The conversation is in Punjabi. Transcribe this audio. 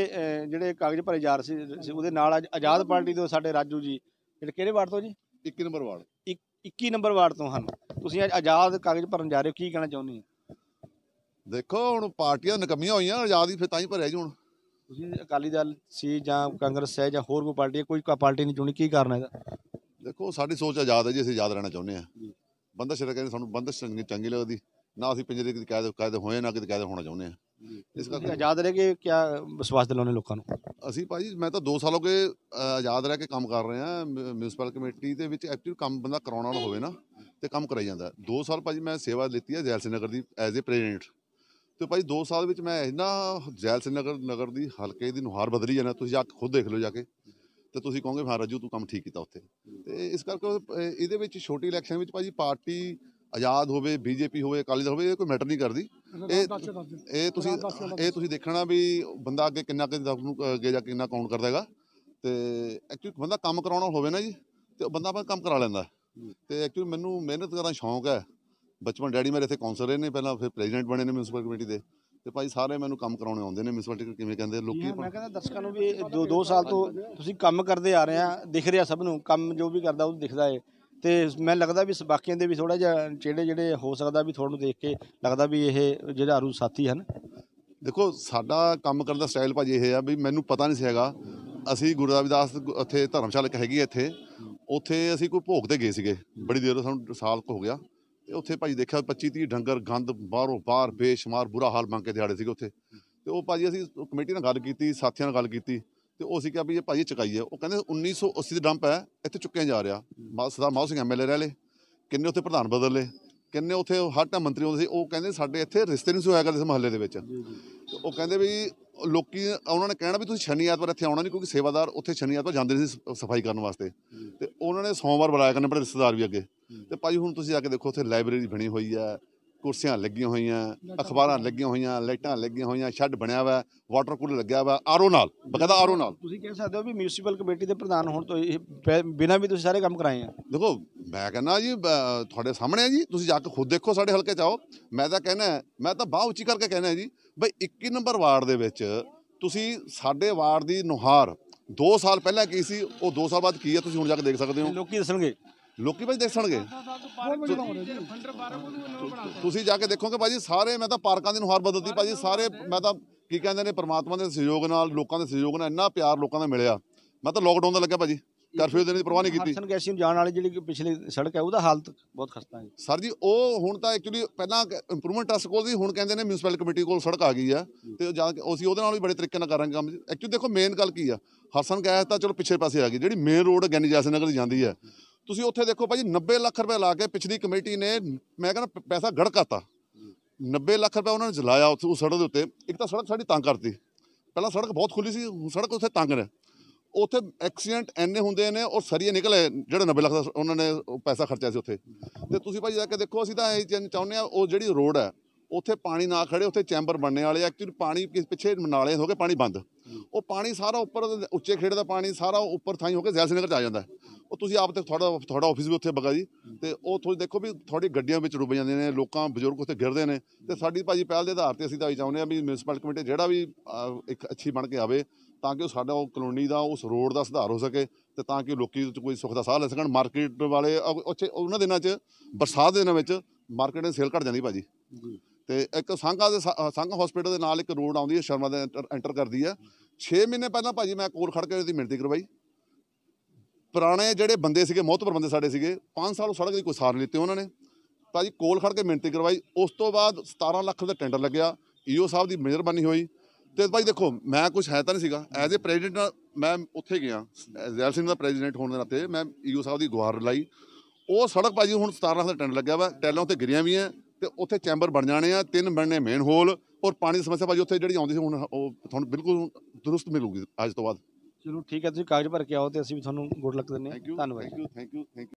ਜਿਹੜੇ ਕਾਗਜ਼ ਭਰੇ ਜਾ ਰਹੇ ਸੀ ਉਹਦੇ ਨਾਲ ਆਜ਼ਾਦ ਪਾਰਟੀ ਦੇ ਸਾਡੇ ਰਾਜੂ ਜੀ ਜਿਹੜੇ ਕਿਹੜੇ ਵਾਰਡ ਤੋਂ ਜੀ 21 ਨੰਬਰ ਵਾਰਡ 21 ਨੰਬਰ ਵਾਰਡ ਤੋਂ ਹਨ ਤੁਸੀਂ ਅੱਜ ਆਜ਼ਾਦ ਕਾਗਜ਼ ਭਰਨ ਜਾ ਰਹੇ ਹੋ ਕੀ ਕਹਿਣਾ ਚਾਹੁੰਦੇ ਹੋ ਦੇਖੋ ਹੁਣ ਪਾਰਟੀਆਂ ਨਕਮੀਆਂ ਹੋਈਆਂ ਆਜ਼ਾਦ ਹੀ ਫਿਰ ਤਾਂ ਹੀ ਭਰਿਆ ਜੀ ਹੁਣ ਤੁਸੀਂ ਅਕਾਲੀ ਦਲ ਸੀ ਜਾਂ ਕਾਂਗਰਸ ਹੈ ਜਾਂ ਹੋਰ ਕੋਈ ਪਾਰਟੀ ਹੈ ਕੋਈ ਪਾਰਟੀ ਨਹੀਂ ਚੁਣੀ ਕੀ ਕਾਰਨ ਹੈਗਾ ਦੇਖੋ ਸਾਡੀ ਸੋਚ ਆਜ਼ਾਦ ਹੈ ਜੀ ਅਸੀਂ ਆਜ਼ਾਦ ਰਹਿਣਾ ਚਾਹੁੰਦੇ ਆ ਬੰਦਸ਼ ਕਹਿੰਦੇ ਸਾਨੂੰ ਬੰਦਸ਼ ਚੰਗੀ ਲੱਗਦੀ ਨਾ ਅਸੀਂ ਪਿੰਜਰੇ ਦੀ ਕੈਦ ਕੈਦ ਹੋਏ ਨਾ ਕਿਤੇ ਕੈਦ ਹੋਣਾ ਚਾਹੁੰਦੇ ਆ ਇਸ ਕਰਕੇ ਆਜ਼ਾਦ ਰਹਿ ਕੇ ਕੀ ਵਿਸ਼ਵਾਸ ਦਿਲਾਉਣੇ ਲੋਕਾਂ ਨੂੰ ਅਸੀਂ ਭਾਜੀ ਮੈਂ ਤਾਂ 2 ਸਾਲੋਂ ਕੇ ਆਜ਼ਾਦ ਰਹਿ ਕੇ ਕੰਮ ਕਰ ਰਹੇ ਆ ਮਿਊਨਿਸਪਲ ਕਮੇਟੀ ਦੇ ਵਿੱਚ ਐਕਟਿਵ ਕੰਮ ਬੰਦਾ ਕਰਾਉਣ ਵਾਲਾ ਹੋਵੇ ਨਾ ਤੇ ਕੰਮ ਕਰਾਈ ਜਾਂਦਾ 2 ਸਾਲ ਭਾਜੀ ਮੈਂ ਸੇਵਾ ਦਿੱਤੀ ਹੈ ਜੈਲਸਿੰਗਰ ਦੀ ਐਜ਼ ਅ ਪ੍ਰੈਜ਼ੀਡੈਂਟ ਤੇ ਭਾਈ 2 ਸਾਲ ਵਿੱਚ ਮੈਂ ਇਹਨਾ ਜੈਲਸਿੰਗਰ ਨਗਰ ਦੀ ਹਲਕੇ ਦੀ ਨੁਹਾਰ ਬਦਲੀ ਜਾਣਾ ਤੁਸੀਂ ਜਾ ਕੇ ਖੁਦ ਦੇਖ ਲਓ ਜਾ ਕੇ ਤੇ ਤੁਸੀਂ ਕਹੋਗੇ ਹਾਂ ਰਜੂ ਤੂੰ ਕੰਮ ਠੀਕ ਕੀਤਾ ਉੱਥੇ ਤੇ ਇਸ ਕਰਕੇ ਇਹਦੇ ਵਿੱਚ ਛੋਟੀ ਇਲੈਕਸ਼ਨ ਵਿੱਚ ਭਾਜੀ ਪਾਰਟੀ ਆਜ਼ਾਦ ਹੋਵੇ ਬੀਜੇਪੀ ਹੋਵੇ ਅਕਾਲੀ ਦਲ ਹੋਵੇ ਇਹ ਕੋਈ ਮੈਟਰ ਨਹੀਂ ਕਰਦੀ ਇਹ ਤੁਸੀਂ ਇਹ ਤੁਸੀਂ ਦੇਖਣਾ ਵੀ ਬੰਦਾ ਅੱਗੇ ਕਿੰਨਾ ਕਿ ਨੂੰ ਅੱਗੇ ਜਾ ਕਿੰਨਾ ਕਾਊਂਟ ਕਰਦਾ ਹੈਗਾ ਤੇ ਐਕਚੁਅਲੀ ਬੰਦਾ ਕੰਮ ਕਰਾਉਣਾ ਹੋਵੇ ਨਾ ਜੀ ਤੇ ਬੰਦਾ ਆਪਣਾ ਕੰਮ ਕਰਾ ਲੈਂਦਾ ਤੇ ਐਕਚੁਅਲੀ ਮੈਨੂੰ ਮਿਹਨਤ ਕਰਨਾ ਸ਼ੌਂਕ ਹੈ ਬਚਪਨ ਡੈਡੀ ਮੇਰੇ ਇੱਥੇ ਕਾਉਂਸਲਰ ਰਹੇ ਨੇ ਪਹਿਲਾਂ ਫਿਰ ਪ੍ਰੈਜ਼ੀਡੈਂਟ ਬਣੇ ਨੇ ਮਿਊਨਿਸਪਲ ਕਮੇਟੀ ਦੇ ਤੇ ਭਾਈ ਸਾਰੇ ਮੈਨੂੰ ਕੰਮ ਕਰਾਉਣੇ ਆਉਂਦੇ ਨੇ ਮਿਊਨਿਸਪੈਲਿਟੀ ਕਿਵੇਂ ਕਹਿੰਦੇ ਲੋਕੀ ਮੈਂ ਕਹਿੰਦਾ ਦਰਸ਼ਕਾਂ ਨੂੰ ਵੀ 2 2 ਸਾਲ ਤੋਂ ਤੁਸੀਂ ਕੰਮ ਕਰਦੇ ਆ ਰਹੇ ਆ ਦਿਖ ਰਿਹਾ ਸਭ ਨੂੰ ਕੰਮ ਜੋ ਵੀ ਕਰਦਾ ਉਹ ਦਿਖਦਾ ਏ ਤੇ ਮੈਨੂੰ ਲੱਗਦਾ ਵੀ ਬਾਕੀਆਂ ਦੇ ਵੀ ਥੋੜਾ ਜਿਹਾ ਜਿਹੜੇ ਜਿਹੜੇ ਹੋ ਸਕਦਾ ਵੀ ਤੁਹਾਨੂੰ ਦੇਖ ਕੇ ਲੱਗਦਾ ਵੀ ਇਹ ਜਿਹੜਾ ਅਰੂ ਸਾਥੀ ਹਨ ਦੇਖੋ ਸਾਡਾ ਕੰਮ ਕਰਨ ਦਾ ਸਟਾਈਲ ਭਾਜੀ ਇਹ ਆ ਵੀ ਮੈਨੂੰ ਪਤਾ ਨਹੀਂ ਸੀ ਹੈਗਾ ਅਸੀਂ ਗੁਰੂ ਰਵਿਦਾਸ ਉੱਥੇ ਧਰਮਸ਼ਾਲਾ ਇੱਕ ਹੈਗੀ ਇੱਥੇ ਉੱਥੇ ਅਸੀਂ ਕੋਈ ਭੋਗ ਤੇ ਗਏ ਸੀਗੇ ਬੜੀ ਦੇਰ ਸਾਨੂੰ ਸਾਲ ਕੋ ਹੋ ਗਿਆ ਤੇ ਉੱਥੇ ਭਾਜੀ ਦੇਖਿਆ 25 30 ਡੰਗਰ ਗੰਦ ਬਾਹਰੋਂ ਬਾਹਰ ਬੇਸ਼ੁਮਾਰ ਬੁਰਾ ਹਾਲ ਮੰਗ ਕੇ ਦਿਹਾੜੇ ਸੀਗੇ ਉੱਥੇ ਤੇ ਉਹ ਭਾਜੀ ਅਸੀਂ ਕਮੇਟੀ ਨਾਲ ਗੱਲ ਕੀਤੀ ਸਾਥੀਆਂ ਨਾਲ ਗੱਲ ਕੀਤੀ ਤੇ ਉਹ ਅਸੀਂ ਕਿਹਾ ਵੀ ਇਹ ਭਾਜੀ ਚੁਕਾਈਏ ਉਹ ਕਹਿੰਦੇ 1980 ਦਾ ਡੰਪ ਹੈ ਇੱਥੇ ਚੁੱਕਿਆ ਜਾ ਰਿਹਾ ਸਰਦਾਰ ਮਾਹ ਸਿੰਘ ਐਮਐਲਏ ਰਹੇ ਕਿੰਨੇ ਉੱਥੇ ਪ੍ਰਧਾਨ ਬਦਲ ਕਿੰਨੇ ਉੱਥੇ ਹਰ ਟਾਈਮ ਮੰਤਰੀ ਹੁੰਦੇ ਸੀ ਉਹ ਕਹਿੰਦੇ ਸਾਡੇ ਇੱਥੇ ਰਿਸ਼ਤੇ ਨਹੀਂ ਹੋਇਆ ਕਰਦੇ ਇਸ ਮਹੱਲੇ ਦੇ ਵਿੱਚ ਉਹ ਕਹਿੰਦੇ ਵੀ ਲੋਕੀ ਉਹਨਾਂ ਨੇ ਕਹਿਣਾ ਵੀ ਤੁਸੀਂ ਸ਼ਨੀ ਐਤਵਾਰ ਇੱਥੇ ਆਉਣਾ ਨਹੀਂ ਕਿਉਂਕਿ ਸੇਵਾਦਾਰ ਉੱਥੇ ਸ਼ਨੀ ਐਤਵਾਰ ਜਾਂਦੇ ਨਹੀਂ ਸੀ ਸਫਾਈ ਕਰਨ ਵਾਸਤੇ ਤੇ ਉਹਨਾਂ ਨੇ ਸੋਮਵਾਰ ਬੁਲਾਇਆ ਕਰਨੇ ਬੜੇ ਰਿਸ਼ਤੇਦਾਰ ਵੀ ਅੱਗੇ ਤੇ ਭਾਈ ਹੁਣ ਤੁਸੀਂ ਆ ਕੇ ਦੇਖੋ ਉੱਥੇ ਲਾਇਬ੍ਰੇਰੀ ਬਣੀ ਹੋਈ ਹੈ ਕੁਰਸੀਆਂ ਲੱਗੀਆਂ ਹੋਈਆਂ ਅਖਬਾਰਾਂ ਲੱਗੀਆਂ ਹੋਈਆਂ ਲਾਈਟਾਂ ਲੱਗੀਆਂ ਹੋਈਆਂ ਸ਼ੈੱਡ ਬਣਿਆ ਹੋਇਆ ਵਾਟਰ ਕੂਲਰ ਲੱਗਿਆ ਹੋਇਆ ਆਰਓ ਨਾਲ ਬਕਾਇਦਾ ਆਰਓ ਨਾਲ ਤੁਸੀਂ ਕਹਿ ਸਕਦੇ ਹੋ ਵੀ ਮਿਊਨਿਸਪਲ ਕਮੇਟੀ ਦੇ ਪ੍ਰਧਾਨ ਹੋਣ ਤੋਂ ਇਹ ਬਿਨਾਂ ਵੀ ਤੁਸੀਂ ਸਾਰੇ ਕੰਮ ਕਰਾਏ ਆ ਦੇਖੋ ਮੈਂ ਕਹਿੰਦਾ ਜੀ ਤੁਹਾਡੇ ਸਾਹਮਣੇ ਆ ਜੀ ਤੁਸੀਂ ਜਾ ਕੇ ਖੁਦ ਦੇਖੋ ਸਾਡੇ ਹਲਕੇ ਚ ਆਓ ਮੈਂ ਤਾਂ ਕਹਿੰਦਾ ਮੈਂ ਤਾਂ ਬਾਹ ਉੱਚੀ ਕਰਕੇ ਕਹਿਣਾ ਜੀ ਬਈ 21 ਨੰਬਰ ਵਾਰਡ ਦੇ ਵਿੱਚ ਤੁਸੀਂ ਸਾਡੇ ਵਾਰਡ ਦੀ ਨੁਹਾਰ 2 ਸਾਲ ਪਹਿਲਾਂ ਕੀ ਸੀ ਉਹ 2 ਸਾਲ ਬਾਅਦ ਕੀ ਆ ਤੁਸੀਂ ਹੁਣ ਜਾ ਕੇ ਦੇਖ ਸਕਦੇ ਹੋ ਲੋਕੀ ਦੱਸਣਗੇ ਲੋਕੀ ਭਾਜੀ ਦੇਖਣਗੇ ਤੁਸੀਂ ਜਾ ਕੇ ਦੇਖੋਗੇ ਭਾਜੀ ਸਾਰੇ ਮੈਂ ਤਾਂ ਪਾਰਕਾਂ ਦੇ ਨੂੰ ਹਰ ਬਦਲਦੀ ਭਾਜੀ ਸਾਰੇ ਮੈਂ ਤਾਂ ਕੀ ਕਹਿੰਦੇ ਨੇ ਪ੍ਰਮਾਤਮਾ ਦੇ ਸਹਿਯੋਗ ਨਾਲ ਲੋਕਾਂ ਦੇ ਸਹਿਯੋਗ ਨਾਲ ਇੰਨਾ ਪਿਆਰ ਲੋਕਾਂ ਦਾ ਮਿਲਿਆ ਮੈਂ ਤਾਂ ਲੋਕਡਾਊਨ ਦਾ ਲੱਗਾ ਭਾਜੀ ਕਰਫਿਊ ਦੇਣ ਦੀ ਪਰਵਾਹ ਨਹੀਂ ਕੀਤੀ ਹਸਨ ਗੈਸੀ ਨੂੰ ਜਾਣ ਵਾਲੀ ਜਿਹੜੀ ਪਿਛਲੀ ਸੜਕ ਹੈ ਉਹਦਾ ਹਾਲਤ ਬਹੁਤ ਖਸਤਾ ਹੈ ਸਰ ਜੀ ਉਹ ਹੁਣ ਤਾਂ ਐਕਚੁਅਲੀ ਪਹਿਲਾਂ ਇੰਪਰੂਵਮੈਂਟ ਟਰਸਟ ਕੋਲ ਸੀ ਹੁਣ ਕਹਿੰਦੇ ਨੇ ਮਿਊਨਿਸਪਲ ਕਮੇਟੀ ਕੋਲ ਸੜਕ ਆ ਗਈ ਆ ਤੇ ਅਸੀਂ ਉਹਦੇ ਨਾਲ ਵੀ ਬੜੇ ਤਰੀਕੇ ਨਾਲ ਕਰਾਂਗੇ ਕੰਮ ਐਕਚੁਅਲੀ ਦੇਖੋ ਮੇਨ ਗੱਲ ਕੀ ਆ ਹਸਨ ਗੈਸ ਤਾਂ ਚਲੋ ਪਿੱਛੇ ਪਾਸੇ ਆ ਗਈ ਜਿਹੜੀ ਮੇਨ ਰੋਡ ਗੈਨੀ ਜੈਸਨਗਰ ਦੀ ਜਾਂਦੀ ਆ ਤੁਸੀਂ ਉੱਥੇ ਦੇਖੋ ਭਾਜੀ 90 ਲੱਖ ਰੁਪਏ ਲਾ ਕੇ ਪਿਛਲੀ ਕਮੇਟੀ ਨੇ ਮੈਂ ਕਹਿੰਦਾ ਪੈਸਾ ਗੜਕਾਤਾ 90 ਲੱਖ ਰੁਪਏ ਉਹਨਾਂ ਨੇ ਜਲਾਇਆ ਉੱਥੇ ਉਹ ਸੜਕ ਦੇ ਉੱਤੇ ਇੱਕ ਤਾਂ ਸੜਕ ਸਾਡੀ ਤੰਗ ਕਰਤੀ ਪਹਿਲਾਂ ਸੜਕ ਬਹੁਤ ਖੁੱਲੀ ਸੀ ਸੜਕ ਉੱਥੇ ਤੰਗ ਨੇ ਉੱਥੇ ਐਕਸੀਡੈਂਟ ਐਨੇ ਹੁੰਦੇ ਨੇ ਔਰ ਸਰੀਏ ਨਿਕਲੇ ਜਿਹੜੇ 90 ਲੱਖ ਦਾ ਉਹਨਾਂ ਨੇ ਪੈਸਾ ਖਰਚਿਆ ਸੀ ਉੱਥੇ ਤੇ ਤੁਸੀਂ ਭਾਜੀ ਜਾ ਕੇ ਦੇਖੋ ਅਸੀਂ ਤਾਂ ਇਹ ਚਾਹੁੰਦੇ ਆ ਉਹ ਜਿਹੜੀ ਰੋਡ ਹੈ ਉੱਥੇ ਪਾਣੀ ਨਾ ਖੜੇ ਉੱਥੇ ਚੈਂਬਰ ਬਣਨੇ ਵਾਲੇ ਐਕਚੁਅਲੀ ਪਾਣੀ ਪਿੱਛੇ ਨਾਲੇ ਹੋ ਕੇ ਪਾਣੀ ਬੰਦ ਉਹ ਪਾਣੀ ਸਾਰਾ ਉੱਪਰ ਉੱਚੇ ਖੇੜੇ ਦਾ ਪਾਣੀ ਸਾਰਾ ਉੱਪਰ ਥਾਈ ਹੋ ਕੇ ਜ਼ੈਲ ਨਗਰ ਚ ਆ ਜਾਂਦਾ ਉਹ ਤੁਸੀਂ ਆਪ ਤੇ ਤੁਹਾਡਾ ਤੁਹਾਡਾ ਆਫਿਸ ਵੀ ਉੱਥੇ ਬਗਾ ਜੀ ਤੇ ਉਹ ਤੁਸੀਂ ਦੇਖੋ ਵੀ ਤੁਹਾਡੀ ਗੱਡੀਆਂ ਵਿੱਚ ਰੁਬ ਜਾਂਦੇ ਨੇ ਲੋਕਾਂ ਬਜ਼ੁਰਗ ਉੱਥੇ ਗਿਰਦੇ ਨੇ ਤੇ ਸਾਡੀ ਭਾਜੀ ਪਹਿਲ ਦੇ ਆਧਾਰ ਤੇ ਅਸੀਂ ਤਾਂ ਹੀ ਚਾਹੁੰਦੇ ਆ ਵੀ ਮਿਊਨਿਸਪਲ ਕਮੇਟੀ ਜਿਹੜਾ ਵੀ ਇੱਕ ਅੱਛੀ ਬਣ ਕੇ ਆਵੇ ਤਾਂ ਕਿ ਉਹ ਸਾਡਾ ਉਹ ਕਲੋਨੀ ਦਾ ਉਸ ਰੋਡ ਦਾ ਸੁਧਾਰ ਹੋ ਸਕੇ ਤੇ ਤਾਂ ਕਿ ਲੋਕੀ ਕੋਈ ਸੁੱਖ ਦਾ ਸਾਹ ਲੈ ਸਕਣ ਮਾਰਕੀਟ ਵਾਲੇ ਉੱਥੇ ਉਹਨਾਂ ਦਿਨਾਂ 'ਚ ਬਰਸਾਤ ਦੇ ਦਿਨਾਂ ਵਿੱਚ ਮਾਰਕੀਟ ਦੇ ਸੇਲ ਘਟ ਜਾਂਦੀ ਭਾਜੀ ਤੇ ਇੱਕ ਸੰਘਾ ਦੇ ਸੰਘ ਹਸਪੀਟਲ ਦੇ ਨਾਲ ਇੱਕ ਰੋਡ ਆਉਂਦੀ ਹੈ ਸ਼ਰਮਾ ਦੇ ਐਂਟਰ ਕਰਦੀ ਹੈ 6 ਮਹੀਨੇ ਪਹਿਲਾਂ ਭਾਜੀ ਮੈਂ ਕੋਲ ਖੜ ਕੇ ਉਹਦੀ ਮਿਹਨਤੀ ਕਰਵਾਈ ਪੁਰਾਣੇ ਜਿਹੜੇ ਬੰਦੇ ਸੀਗੇ ਮੋਹਤਬਰ ਬੰਦੇ ਸਾਡੇ ਸੀਗੇ 5 ਸਾਲ ਉਹ ਸੜਕ ਦੀ ਕੋਈ ਸਾਰ ਨਹੀਂ ਲਿੱਤੇ ਉਹਨਾਂ ਨੇ ਭਾਜੀ ਕੋਲ ਖੜ ਕੇ ਮਿਹਨਤੀ ਕਰਵਾਈ ਉਸ ਤੋਂ ਬਾਅਦ 17 ਲੱਖ ਦਾ ਟੈਂਡਰ ਲੱਗਿਆ ਈਓ ਸਾਹਿਬ ਦੀ ਮਿਹਰਬਾਨੀ ਹੋਈ ਤੇ ਭਾਈ ਦੇਖੋ ਮੈਂ ਕੁਝ ਹੈ ਤਾਂ ਨਹੀਂ ਸੀਗਾ ਐਜ਼ ਅ ਪ੍ਰੈਜ਼ੀਡੈਂਟ ਮੈਂ ਉੱਥੇ ਗਿਆ ਜ਼ੈਲ ਸਿੰਘ ਦਾ ਪ੍ਰੈਜ਼ੀਡੈਂਟ ਹੋਣ ਦੇ ਨਾਤੇ ਮੈਂ ਈਓ ਸਾਹਿਬ ਦੀ ਗੁਹਾਰ ਲਾਈ ਉਹ ਸੜਕ ਭਾਜੀ ਹੁਣ 17 ਲੱਖ ਦਾ ਟੈਂਡਰ ਲੱਗਿਆ ਵਾ ਟੈਲਾਂ ਉੱਤੇ ਗਿਰੀਆਂ ਵੀ ਐ ਤੇ ਉੱਥੇ ਚੈਂਬਰ ਬਣ ਜਾਣੇ ਆ ਤਿੰਨ ਬਣਨੇ ਮੇਨ ਹੋਲ ਔਰ ਪਾਣੀ ਦੀ ਸਮੱਸਿਆ ਭਾਜੀ ਉੱਥੇ ਜਿਹੜੀ ਆਉਂਦੀ ਸੀ ਹੁਣ ਉਹ ਤੁਹਾਨੂੰ ਬਿਲਕੁਲ ਦਰੁਸਤ ਮਿਲੂਗੀ ਅੱਜ ਤੋਂ ਬਾਅਦ ਚਲੋ ਠੀਕ ਹੈ ਤੁਸੀਂ ਕਾਗਜ਼ ਭਰ ਕੇ ਆਓ ਤੇ ਅਸੀਂ ਵੀ ਤੁਹਾਨੂੰ ਗੁੱਡ ਲੱਕ ਦਿੰਨੇ ਆ ਧੰਨਵਾਦ thank you thank you thank you